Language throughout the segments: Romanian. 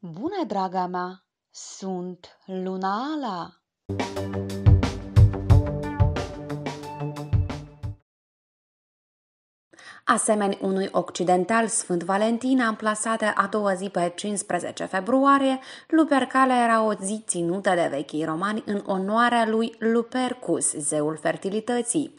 Bună, draga mea! Sunt Luna Ala! Asemeni unui occidental Sfânt Valentin amplasată a doua zi pe 15 februarie, Lupercalea era o zi ținută de vechii romani în onoarea lui Lupercus, zeul fertilității.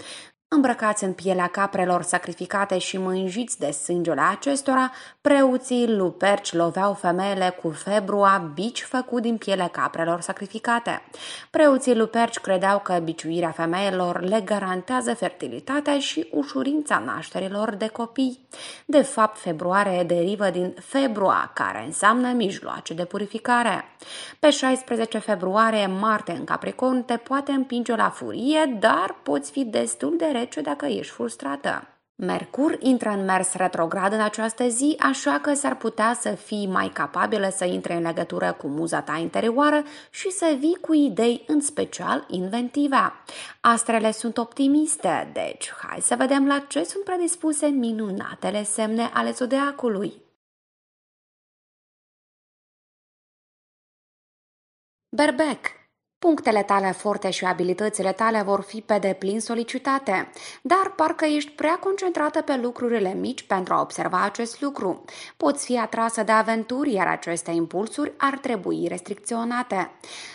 Îmbrăcați în pielea caprelor sacrificate și mânjiți de sângele acestora, preoții luperci loveau femeile cu februa bici făcut din pielea caprelor sacrificate. Preoții luperci credeau că biciuirea femeilor le garantează fertilitatea și ușurința nașterilor de copii. De fapt, februare derivă din februa, care înseamnă mijloace de purificare. Pe 16 februarie, Marte în Capricorn te poate împinge la furie, dar poți fi destul de rece dacă ești frustrată. Mercur intră în mers retrograd în această zi, așa că s-ar putea să fii mai capabilă să intre în legătură cu muza ta interioară și să vii cu idei în special inventive. Astrele sunt optimiste, deci hai să vedem la ce sunt predispuse minunatele semne ale zodiacului. Berbec Punctele tale forte și abilitățile tale vor fi pe deplin solicitate, dar parcă ești prea concentrată pe lucrurile mici pentru a observa acest lucru. Poți fi atrasă de aventuri, iar aceste impulsuri ar trebui restricționate.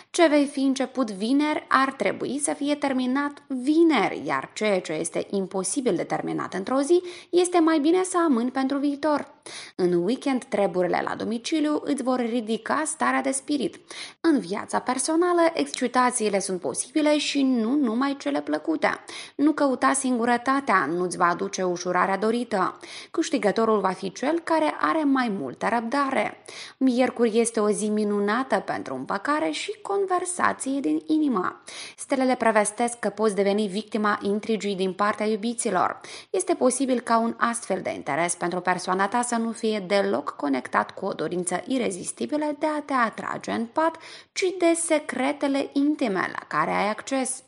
Ce vei fi început vineri ar trebui să fie terminat vineri, iar ceea ce este imposibil de terminat într-o zi este mai bine să amâni pentru viitor. În weekend, treburile la domiciliu îți vor ridica starea de spirit. În viața personală, Excitațiile sunt posibile și nu numai cele plăcute. Nu căuta singurătatea, nu-ți va aduce ușurarea dorită. Câștigătorul va fi cel care are mai multă răbdare. Miercuri este o zi minunată pentru împăcare și conversație din inimă. Stelele prevestesc că poți deveni victima intrigii din partea iubiților. Este posibil ca un astfel de interes pentru persoana ta să nu fie deloc conectat cu o dorință irezistibilă de a te atrage în pat, ci de secretele intime la care ai acces.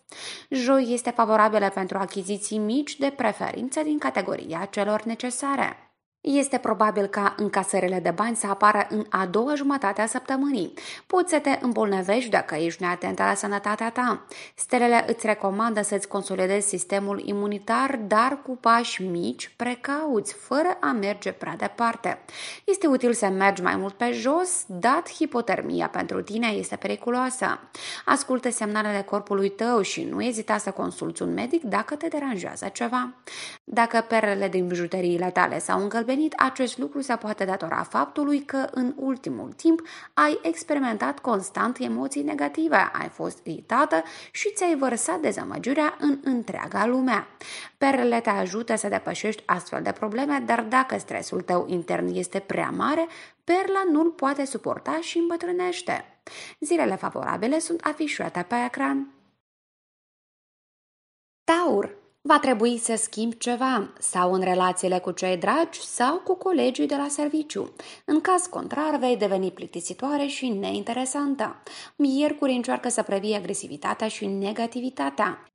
Joi este favorabilă pentru achiziții mici de preferință din categoria celor necesare. Este probabil ca încasările de bani să apară în a doua jumătate a săptămânii. Poți să te îmbolnăvești dacă ești neatent la sănătatea ta. Stelele îți recomandă să-ți consolidezi sistemul imunitar, dar cu pași mici, precauți, fără a merge prea departe. Este util să mergi mai mult pe jos, dat hipotermia pentru tine este periculoasă. Ascultă semnalele corpului tău și nu ezita să consulți un medic dacă te deranjează ceva. Dacă perele din bijuteriile tale s-au încălzit, venit acest lucru se poate datora faptului că în ultimul timp ai experimentat constant emoții negative, ai fost iritată și ți-ai vărsat dezamăgirea în întreaga lume. Perele te ajută să depășești astfel de probleme, dar dacă stresul tău intern este prea mare, perla nu-l poate suporta și îmbătrânește. Zilele favorabile sunt afișate pe ecran. Taur Va trebui să schimb ceva, sau în relațiile cu cei dragi, sau cu colegii de la serviciu. În caz contrar, vei deveni plictisitoare și neinteresantă. Miercuri încearcă să previi agresivitatea și negativitatea.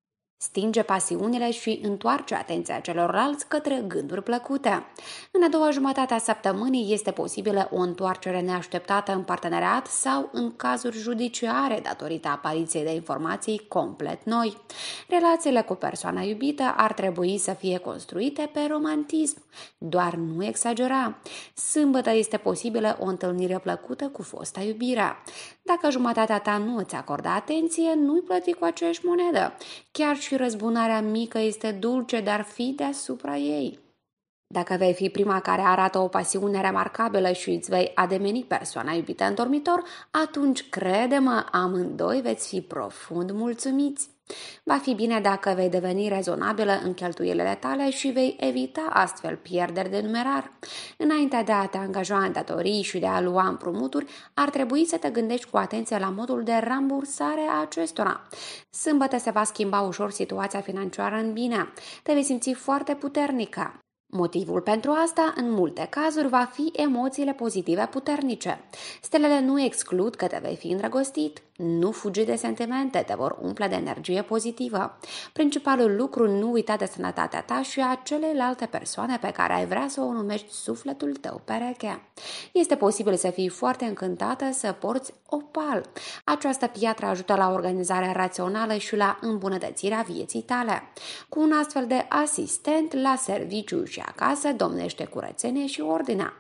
Stinge pasiunile și întoarce atenția celorlalți către gânduri plăcute. În a doua jumătate a săptămânii este posibilă o întoarcere neașteptată în parteneriat sau în cazuri judiciare datorită apariției de informații complet noi. Relațiile cu persoana iubită ar trebui să fie construite pe romantism, doar nu exagera. Sâmbătă este posibilă o întâlnire plăcută cu fosta iubirea. Dacă jumătatea ta nu îți acordă atenție, nu-i plăti cu aceeași monedă. Chiar și și răzbunarea mică este dulce, dar fi deasupra ei. Dacă vei fi prima care arată o pasiune remarcabilă și îți vei ademeni persoana iubită în dormitor, atunci, crede-mă, amândoi veți fi profund mulțumiți. Va fi bine dacă vei deveni rezonabilă în cheltuielile tale și vei evita astfel pierderi de numerar. Înainte de a te angaja în datorii și de a lua împrumuturi, ar trebui să te gândești cu atenție la modul de rambursare a acestora. Sâmbătă se va schimba ușor situația financiară în bine. Te vei simți foarte puternică. Motivul pentru asta, în multe cazuri, va fi emoțiile pozitive puternice. Stelele nu exclud că te vei fi îndrăgostit, nu fugi de sentimente, te vor umple de energie pozitivă. Principalul lucru, nu uita de sănătatea ta și a celelalte persoane pe care ai vrea să o numești sufletul tău pereche. Este posibil să fii foarte încântată să porți opal. Această piatră ajută la organizarea rațională și la îmbunătățirea vieții tale. Cu un astfel de asistent la serviciu și acasă domnește curățenie și ordinea.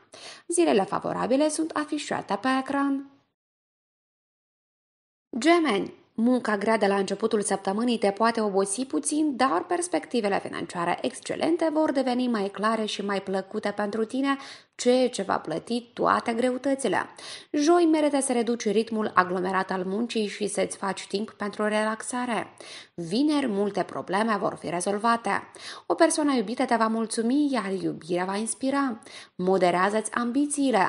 Zilele favorabile sunt afișate pe ecran. Gemeni Munca grea de la începutul săptămânii te poate obosi puțin, dar perspectivele financiare excelente vor deveni mai clare și mai plăcute pentru tine, ceea ce va plăti toate greutățile. Joi merită să reduci ritmul aglomerat al muncii și să-ți faci timp pentru relaxare. Vineri, multe probleme vor fi rezolvate. O persoană iubită te va mulțumi, iar iubirea va inspira. Moderează-ți ambițiile.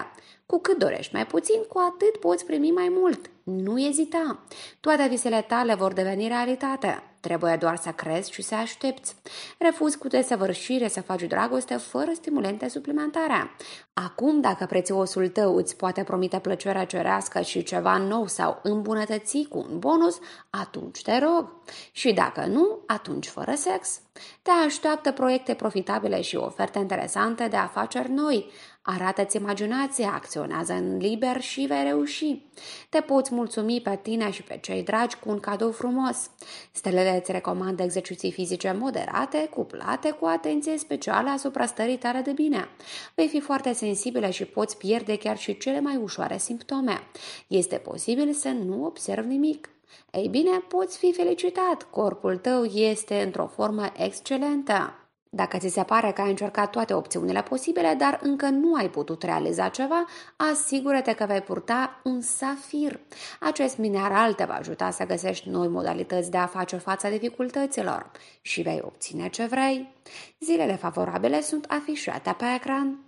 Cu cât dorești mai puțin, cu atât poți primi mai mult. Nu ezita. Toate visele tale vor deveni realitate. Trebuie doar să crezi și să aștepți. Refuzi cu desăvârșire să faci dragoste fără stimulente suplimentare. Acum, dacă prețiosul tău îți poate promite plăcerea cerească și ceva nou sau îmbunătăți cu un bonus, atunci te rog. Și dacă nu, atunci fără sex. Te așteaptă proiecte profitabile și oferte interesante de afaceri noi. Arată-ți imaginația, acționează în liber și vei reuși. Te poți mulțumi pe tine și pe cei dragi cu un cadou frumos. Stelele îți recomandă exerciții fizice moderate, cuplate, cu atenție specială asupra stării tale de bine. Vei fi foarte sensibilă și poți pierde chiar și cele mai ușoare simptome. Este posibil să nu observi nimic. Ei bine, poți fi felicitat, corpul tău este într-o formă excelentă. Dacă ți se pare că ai încercat toate opțiunile posibile, dar încă nu ai putut realiza ceva, asigură-te că vei purta un safir. Acest mineral te va ajuta să găsești noi modalități de a face față dificultăților și vei obține ce vrei. Zilele favorabile sunt afișate pe ecran.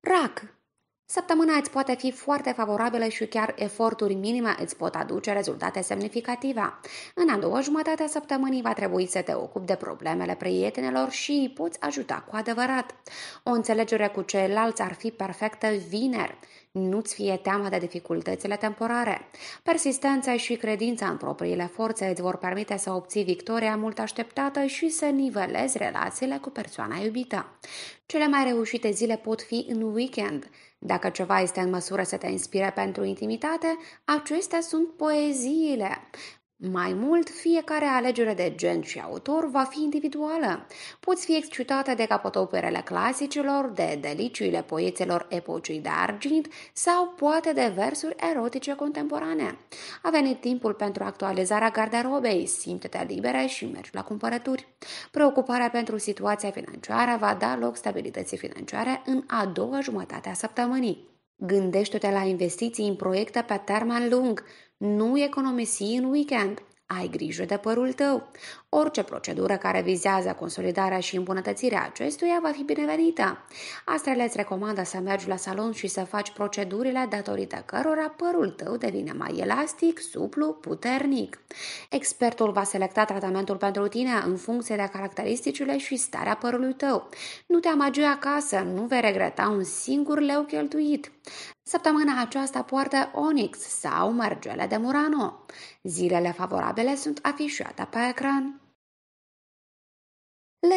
RAC Săptămâna îți poate fi foarte favorabilă și chiar eforturi minime îți pot aduce rezultate semnificative. În a doua jumătate a săptămânii va trebui să te ocupi de problemele prietenilor și îi poți ajuta cu adevărat. O înțelegere cu ceilalți ar fi perfectă vineri. Nu-ți fie teamă de dificultățile temporare. Persistența și credința în propriile forțe îți vor permite să obții victoria mult așteptată și să nivelezi relațiile cu persoana iubită. Cele mai reușite zile pot fi în weekend. Dacă ceva este în măsură să te inspire pentru intimitate, acestea sunt poeziile. Mai mult, fiecare alegere de gen și autor va fi individuală. Poți fi excitată de capotoperele clasicilor, de deliciile poieților epocii de argint sau poate de versuri erotice contemporane. A venit timpul pentru actualizarea garderobei, simte-te libere și mergi la cumpărături. Preocuparea pentru situația financiară va da loc stabilității financiare în a doua jumătate a săptămânii. Gândește-te la investiții în proiecte pe termen lung nu economisi în weekend. Ai grijă de părul tău. Orice procedură care vizează consolidarea și îmbunătățirea acestuia va fi binevenită. Astrele îți recomandă să mergi la salon și să faci procedurile datorită cărora părul tău devine mai elastic, suplu, puternic. Expertul va selecta tratamentul pentru tine în funcție de caracteristicile și starea părului tău. Nu te amagi acasă, nu vei regreta un singur leu cheltuit. Săptămâna aceasta poartă Onyx sau Mărgele de Murano. Zilele favorabile sunt afișate pe ecran.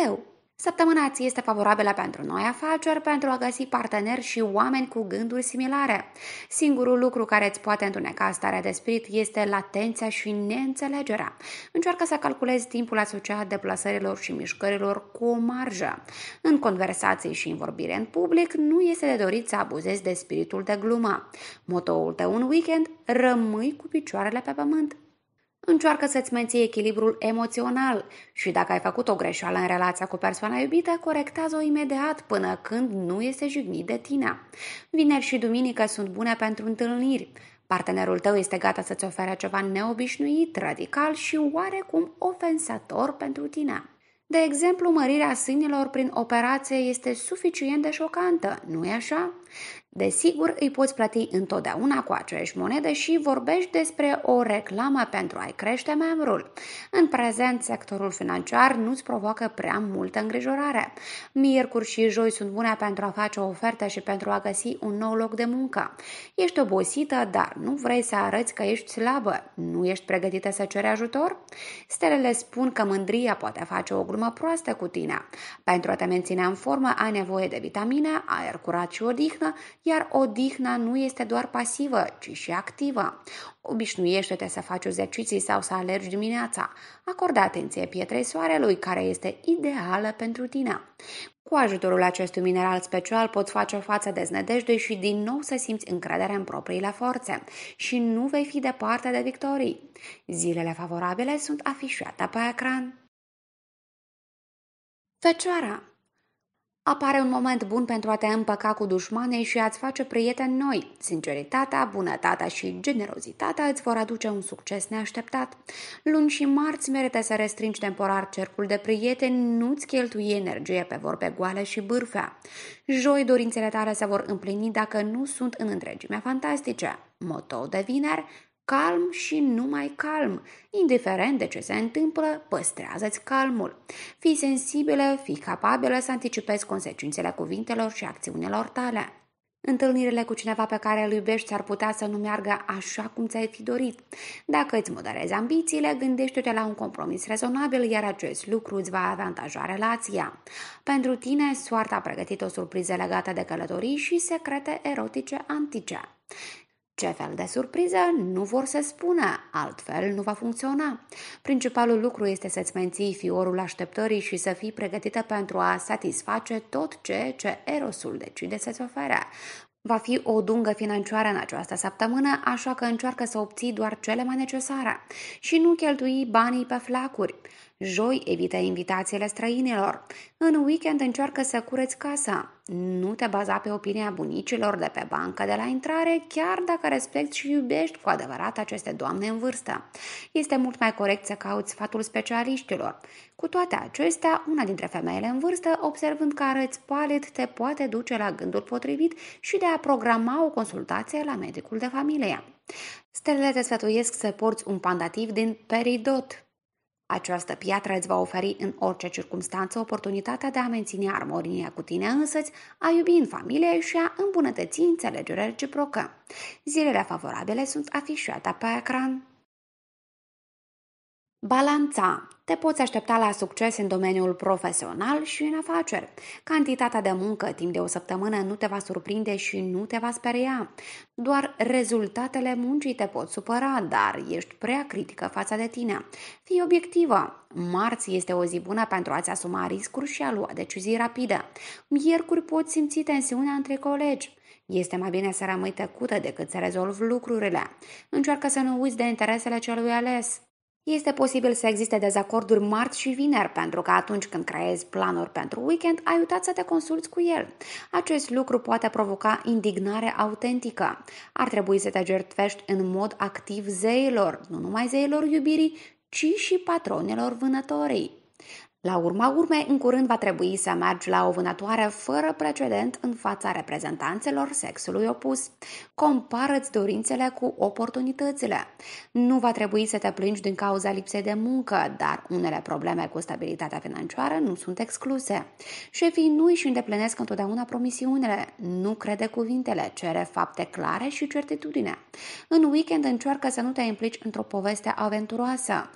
Leu Săptămâna ție este favorabilă pentru noi afaceri, pentru a găsi parteneri și oameni cu gânduri similare. Singurul lucru care îți poate întuneca starea de spirit este latența și neînțelegerea. Încearcă să calculezi timpul asociat deplasărilor și mișcărilor cu o marjă. În conversații și în vorbire în public, nu este de dorit să abuzezi de spiritul de glumă. Motoul tău un weekend, rămâi cu picioarele pe pământ. Încearcă să-ți menții echilibrul emoțional și dacă ai făcut o greșeală în relația cu persoana iubită, corectează-o imediat până când nu este jignit de tine. Vineri și duminică sunt bune pentru întâlniri. Partenerul tău este gata să-ți ofere ceva neobișnuit, radical și oarecum ofensator pentru tine. De exemplu, mărirea sânilor prin operație este suficient de șocantă, nu-i așa? Desigur, îi poți plăti întotdeauna cu aceeași monedă și vorbești despre o reclamă pentru a-i crește membrul. În prezent, sectorul financiar nu-ți provoacă prea multă îngrijorare. Miercuri și joi sunt bune pentru a face o ofertă și pentru a găsi un nou loc de muncă. Ești obosită, dar nu vrei să arăți că ești slabă. Nu ești pregătită să ceri ajutor? Stelele spun că mândria poate face o glumă proastă cu tine. Pentru a te menține în formă, ai nevoie de vitamine, aer curat și odihnă, iar odihna nu este doar pasivă, ci și activă. Obișnuiește-te să faci exerciții sau să alergi dimineața. Acorda atenție pietrei soarelui, care este ideală pentru tine. Cu ajutorul acestui mineral special poți face o față deznădejdui și din nou să simți încredere în propriile forțe și nu vei fi departe de victorii. Zilele favorabile sunt afișate pe ecran. Fecioara Apare un moment bun pentru a te împăca cu dușmanei și a-ți face prieteni noi. Sinceritatea, bunătatea și generozitatea îți vor aduce un succes neașteptat. Luni și marți merită să restringi temporar cercul de prieteni, nu-ți cheltui energie pe vorbe goale și bârfea. Joi, dorințele tale se vor împlini dacă nu sunt în întregimea fantastice. Moto de vineri, calm și numai calm. Indiferent de ce se întâmplă, păstrează-ți calmul. Fii sensibilă, fii capabilă să anticipezi consecințele cuvintelor și acțiunilor tale. Întâlnirile cu cineva pe care îl iubești ar putea să nu meargă așa cum ți-ai fi dorit. Dacă îți moderezi ambițiile, gândește-te la un compromis rezonabil, iar acest lucru îți va avantaja relația. Pentru tine, soarta a pregătit o surpriză legată de călătorii și secrete erotice antice. Ce fel de surpriză nu vor să spună, altfel nu va funcționa. Principalul lucru este să-ți menții fiorul așteptării și să fii pregătită pentru a satisface tot ce ce erosul decide să-ți ofere. Va fi o dungă financiară în această săptămână, așa că încearcă să obții doar cele mai necesare și nu cheltui banii pe flacuri. Joi, evită invitațiile străinilor. În weekend încearcă să cureți casa. Nu te baza pe opinia bunicilor de pe bancă de la intrare, chiar dacă respecti și iubești cu adevărat aceste doamne în vârstă. Este mult mai corect să cauți sfatul specialiștilor. Cu toate acestea, una dintre femeile în vârstă, observând că arăți palid, te poate duce la gândul potrivit și de a programa o consultație la medicul de familie. Stelele te sfătuiesc să porți un pandativ din peridot, această piatră îți va oferi în orice circunstanță oportunitatea de a menține armonia cu tine însăți, a iubi în familie și a îmbunătăți înțelegerea reciprocă. Zilele favorabile sunt afișate pe ecran. Balanța. Te poți aștepta la succes în domeniul profesional și în afaceri. Cantitatea de muncă timp de o săptămână nu te va surprinde și nu te va speria. Doar rezultatele muncii te pot supăra, dar ești prea critică față de tine. Fii obiectivă. Marți este o zi bună pentru a-ți asuma riscuri și a lua decizii rapide. Miercuri poți simți tensiunea între colegi. Este mai bine să rămâi tăcută decât să rezolvi lucrurile. Încearcă să nu uiți de interesele celui ales. Este posibil să existe dezacorduri marți și vineri, pentru că atunci când creezi planuri pentru weekend, ai uitat să te consulți cu el. Acest lucru poate provoca indignare autentică. Ar trebui să te jertfești în mod activ zeilor, nu numai zeilor iubirii, ci și patronilor vânătorii. La urma urmei, în curând va trebui să mergi la o vânătoare fără precedent în fața reprezentanțelor sexului opus. Compară-ți dorințele cu oportunitățile. Nu va trebui să te plângi din cauza lipsei de muncă, dar unele probleme cu stabilitatea financiară nu sunt excluse. Șefii nu își îndeplinesc întotdeauna promisiunile, nu crede cuvintele, cere fapte clare și certitudine. În weekend încearcă să nu te implici într-o poveste aventuroasă.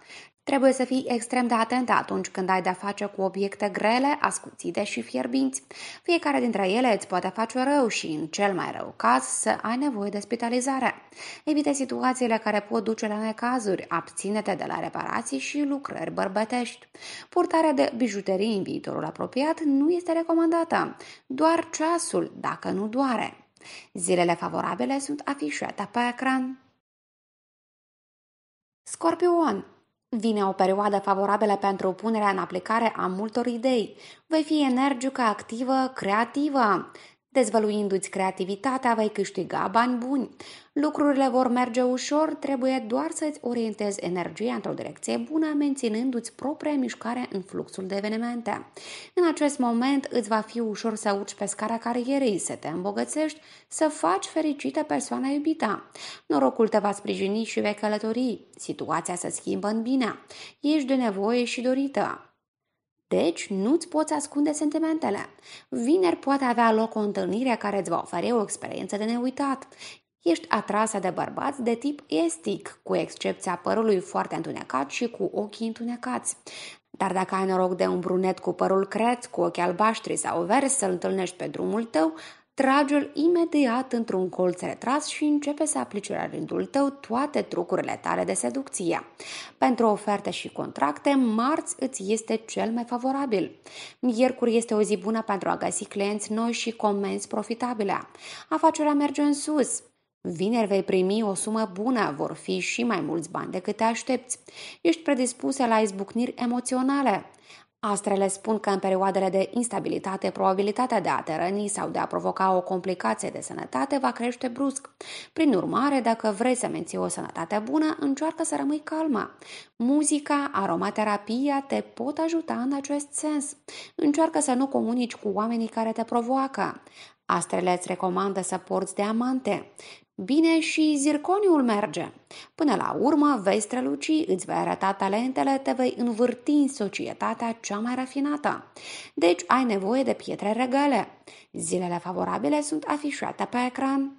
Trebuie să fii extrem de atent atunci când ai de-a face cu obiecte grele, ascuțite și fierbinți. Fiecare dintre ele îți poate face rău și, în cel mai rău caz, să ai nevoie de spitalizare. Evite situațiile care pot duce la necazuri, abține-te de la reparații și lucrări bărbătești. Purtarea de bijuterii în viitorul apropiat nu este recomandată, doar ceasul, dacă nu doare. Zilele favorabile sunt afișate pe ecran. Scorpion Vine o perioadă favorabilă pentru punerea în aplicare a multor idei. Vei fi energică, activă, creativă. Dezvăluindu-ți creativitatea, vei câștiga bani buni. Lucrurile vor merge ușor, trebuie doar să-ți orientezi energia într-o direcție bună, menținându-ți propria mișcare în fluxul de evenimente. În acest moment îți va fi ușor să urci pe scara carierei, să te îmbogățești, să faci fericită persoana iubită. Norocul te va sprijini și vei călători. Situația se schimbă în bine. Ești de nevoie și dorită. Deci, nu-ți poți ascunde sentimentele. Vineri poate avea loc o întâlnire care îți va oferi o experiență de neuitat. Ești atrasă de bărbați de tip estic, cu excepția părului foarte întunecat și cu ochii întunecați. Dar dacă ai noroc de un brunet cu părul creț, cu ochi albaștri sau verzi să-l întâlnești pe drumul tău, trage-l imediat într-un colț retras și începe să aplice la rândul tău toate trucurile tale de seducție. Pentru oferte și contracte, marți îți este cel mai favorabil. Miercuri este o zi bună pentru a găsi clienți noi și comenzi profitabile. Afacerea merge în sus, Vineri vei primi o sumă bună, vor fi și mai mulți bani decât te aștepți. Ești predispusă la izbucniri emoționale. Astrele spun că în perioadele de instabilitate probabilitatea de a te răni sau de a provoca o complicație de sănătate va crește brusc. Prin urmare, dacă vrei să menții o sănătate bună, încearcă să rămâi calmă. Muzica, aromaterapia te pot ajuta în acest sens. Încearcă să nu comunici cu oamenii care te provoacă. Astrele îți recomandă să porți diamante. Bine, și zirconiul merge. Până la urmă, vei străluci, îți vei arăta talentele, te vei învârti în societatea cea mai rafinată. Deci ai nevoie de pietre regale. Zilele favorabile sunt afișate pe ecran.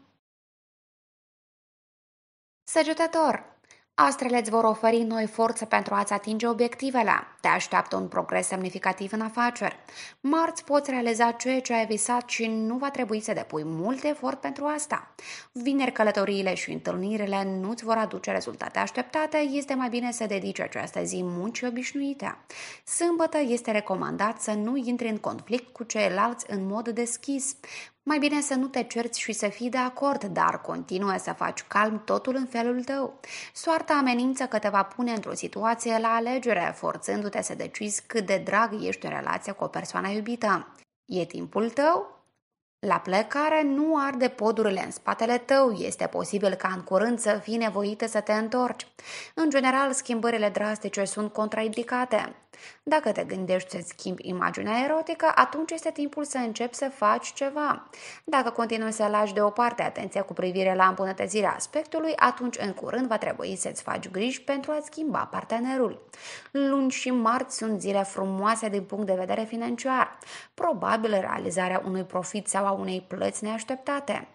Săgetător! Astrele îți vor oferi noi forță pentru a-ți atinge obiectivele. Te așteaptă un progres semnificativ în afaceri. Marți poți realiza ceea ce ai visat și nu va trebui să depui mult efort pentru asta. Vineri călătoriile și întâlnirile nu-ți vor aduce rezultate așteptate, este mai bine să dedici această zi muncii obișnuite. Sâmbătă este recomandat să nu intri în conflict cu ceilalți în mod deschis. Mai bine să nu te cerți și să fii de acord, dar continuă să faci calm totul în felul tău. Soarta amenință că te va pune într-o situație la alegere, forțându-te să decizi cât de drag ești în relația cu o persoană iubită. E timpul tău la plecare nu arde podurile în spatele tău, este posibil ca în curând să fii nevoită să te întorci. În general, schimbările drastice sunt contraindicate. Dacă te gândești să schimbi imaginea erotică, atunci este timpul să începi să faci ceva. Dacă continui să lași deoparte atenția cu privire la îmbunătățirea aspectului, atunci în curând va trebui să-ți faci griji pentru a schimba partenerul. Luni și marți sunt zile frumoase din punct de vedere financiar. Probabil realizarea unui profit sau unei plăți neașteptate.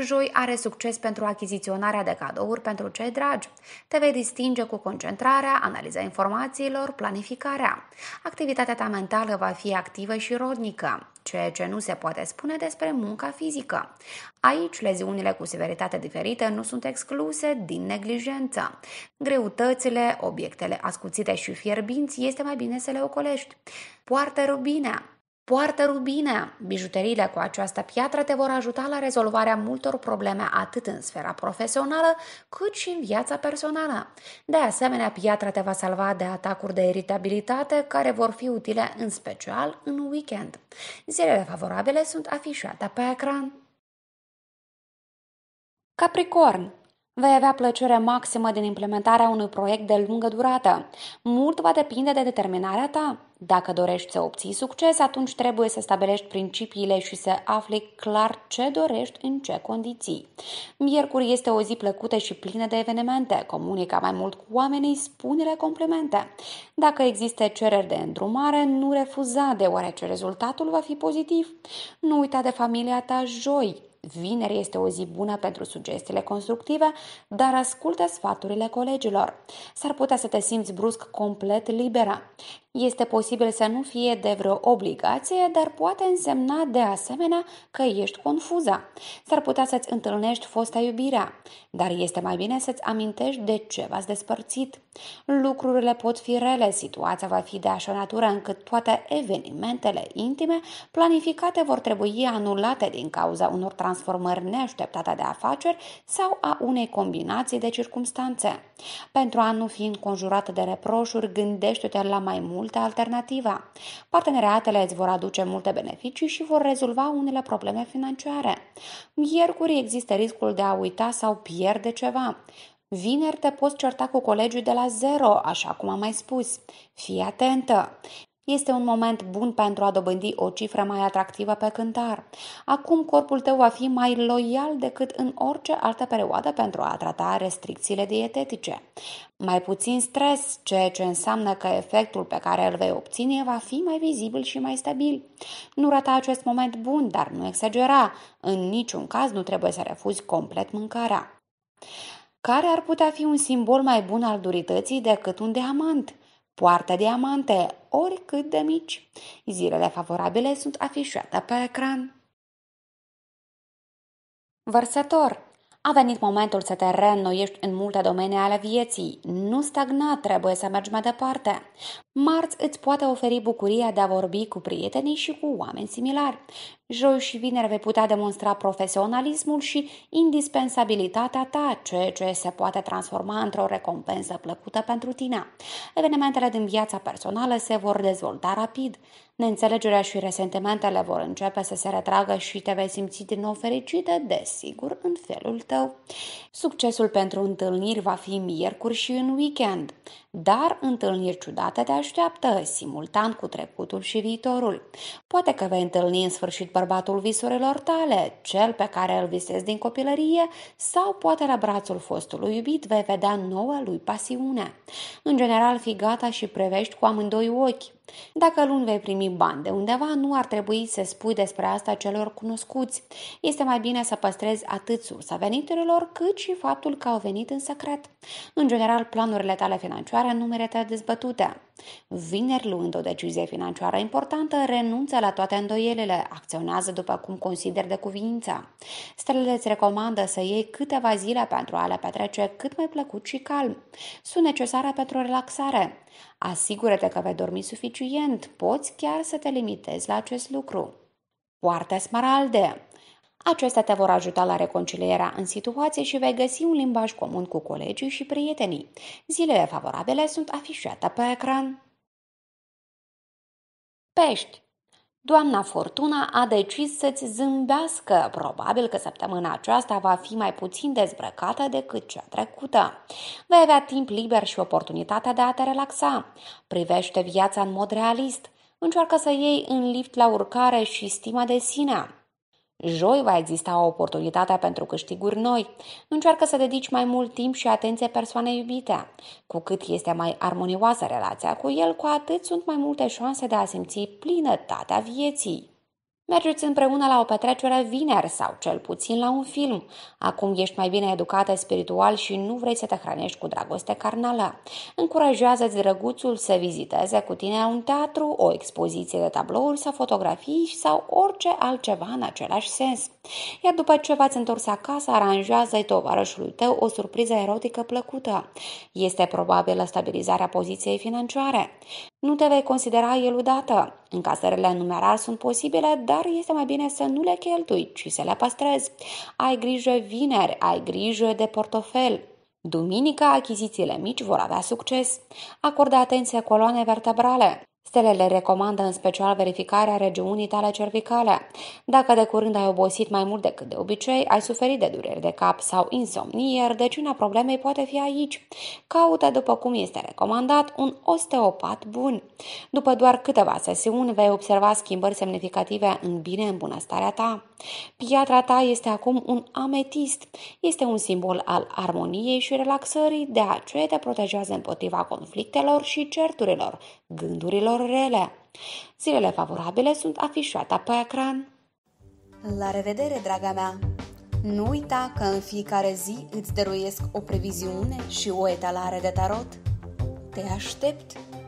Joi are succes pentru achiziționarea de cadouri pentru cei dragi. Te vei distinge cu concentrarea, analiza informațiilor, planificarea. Activitatea ta mentală va fi activă și rodnică, ceea ce nu se poate spune despre munca fizică. Aici, leziunile cu severitate diferită nu sunt excluse din neglijență. Greutățile, obiectele ascuțite și fierbinți este mai bine să le ocolești. Poartă rubinea. Poartă rubinea! Bijuteriile cu această piatră te vor ajuta la rezolvarea multor probleme atât în sfera profesională cât și în viața personală. De asemenea, piatra te va salva de atacuri de iritabilitate care vor fi utile în special în weekend. Zilele favorabile sunt afișate pe ecran. Capricorn Vei avea plăcere maximă din implementarea unui proiect de lungă durată. Mult va depinde de determinarea ta. Dacă dorești să obții succes, atunci trebuie să stabilești principiile și să afli clar ce dorești în ce condiții. Miercuri este o zi plăcută și plină de evenimente. Comunica mai mult cu oamenii, spune-le complimente. Dacă există cereri de îndrumare, nu refuza, deoarece rezultatul va fi pozitiv. Nu uita de familia ta joi. Vineri este o zi bună pentru sugestiile constructive, dar ascultă sfaturile colegilor. S-ar putea să te simți brusc complet liberă. Este posibil să nu fie de vreo obligație, dar poate însemna de asemenea că ești confuza. S-ar putea să-ți întâlnești fosta iubirea, dar este mai bine să-ți amintești de ce v-ați despărțit. Lucrurile pot fi rele, situația va fi de așa natură încât toate evenimentele intime planificate vor trebui anulate din cauza unor transformări neașteptate de afaceri sau a unei combinații de circumstanțe. Pentru a nu fi înconjurată de reproșuri, gândește-te la mai mult multe alternativa. Parteneriatele îți vor aduce multe beneficii și vor rezolva unele probleme financiare. Miercuri există riscul de a uita sau pierde ceva. Vineri te poți certa cu colegii de la zero, așa cum am mai spus. Fii atentă! Este un moment bun pentru a dobândi o cifră mai atractivă pe cântar. Acum corpul tău va fi mai loial decât în orice altă perioadă pentru a trata restricțiile dietetice. Mai puțin stres, ceea ce înseamnă că efectul pe care îl vei obține va fi mai vizibil și mai stabil. Nu rata acest moment bun, dar nu exagera. În niciun caz nu trebuie să refuzi complet mâncarea. Care ar putea fi un simbol mai bun al durității decât un diamant? Poartă diamante, oricât de mici. Zilele favorabile sunt afișate pe ecran. Vărsător a venit momentul să te reînnoiești în multe domenii ale vieții. Nu stagna, trebuie să mergi mai departe. Marți îți poate oferi bucuria de a vorbi cu prietenii și cu oameni similari. Joi și vineri vei putea demonstra profesionalismul și indispensabilitatea ta, ceea ce se poate transforma într-o recompensă plăcută pentru tine. Evenimentele din viața personală se vor dezvolta rapid. Neînțelegerea și resentimentele vor începe să se retragă și te vei simți din nou fericită, desigur, în felul tău. Succesul pentru întâlniri va fi miercuri și în weekend, dar întâlniri ciudate te așteaptă, simultan cu trecutul și viitorul. Poate că vei întâlni în sfârșit bărbatul visurilor tale, cel pe care îl visezi din copilărie, sau poate la brațul fostului iubit vei vedea noua lui pasiune. În general, fi gata și prevești cu amândoi ochi. Dacă luni vei primi bani de undeva, nu ar trebui să spui despre asta celor cunoscuți. Este mai bine să păstrezi atât sursa veniturilor, cât și faptul că au venit în secret. În general, planurile tale financiare nu merită dezbătute. Vineri, luând o decizie financiară importantă, renunță la toate îndoielile, acționează după cum consider de cuvință. Stelele îți recomandă să iei câteva zile pentru a le petrece cât mai plăcut și calm. Sunt necesare pentru relaxare. Asigură-te că vei dormi suficient, poți chiar să te limitezi la acest lucru. Poartă smaralde! Acestea te vor ajuta la reconcilierea în situație și vei găsi un limbaj comun cu colegii și prietenii. Zilele favorabile sunt afișate pe ecran. Pești Doamna Fortuna a decis să-ți zâmbească. Probabil că săptămâna aceasta va fi mai puțin dezbrăcată decât cea trecută. Vei avea timp liber și oportunitatea de a te relaxa. Privește viața în mod realist. Încearcă să iei în lift la urcare și stima de sine. Joi va exista o oportunitate pentru câștiguri noi. Încearcă să dedici mai mult timp și atenție persoanei iubite. Cu cât este mai armonioasă relația cu el, cu atât sunt mai multe șanse de a simți plinătatea vieții. Mergeți împreună la o petrecere vineri sau cel puțin la un film. Acum ești mai bine educată spiritual și nu vrei să te hrănești cu dragoste carnală. Încurajează-ți drăguțul să viziteze cu tine un teatru, o expoziție de tablouri sau fotografii sau orice altceva în același sens. Iar după ce v-ați întors acasă, aranjează-i tovarășului tău o surpriză erotică plăcută. Este probabilă stabilizarea poziției financiare. Nu te vei considera eludată. Încasările în sunt posibile, dar este mai bine să nu le cheltui, ci să le păstrezi. Ai grijă vineri, ai grijă de portofel. Duminica, achizițiile mici vor avea succes. Acordă atenție coloanei vertebrale. Stelele recomandă în special verificarea regiunii tale cervicale. Dacă de curând ai obosit mai mult decât de obicei, ai suferit de dureri de cap sau insomnie, rădăcina problemei poate fi aici. Caută, după cum este recomandat, un osteopat bun. După doar câteva sesiuni, vei observa schimbări semnificative în bine în bunăstarea ta. Piatra ta este acum un ametist. Este un simbol al armoniei și relaxării, de aceea te protejează împotriva conflictelor și certurilor, gândurilor zilelor rele. Zilele favorabile sunt afișate pe ecran. La revedere, draga mea! Nu uita că în fiecare zi îți dăruiesc o previziune și o etalare de tarot. Te aștept!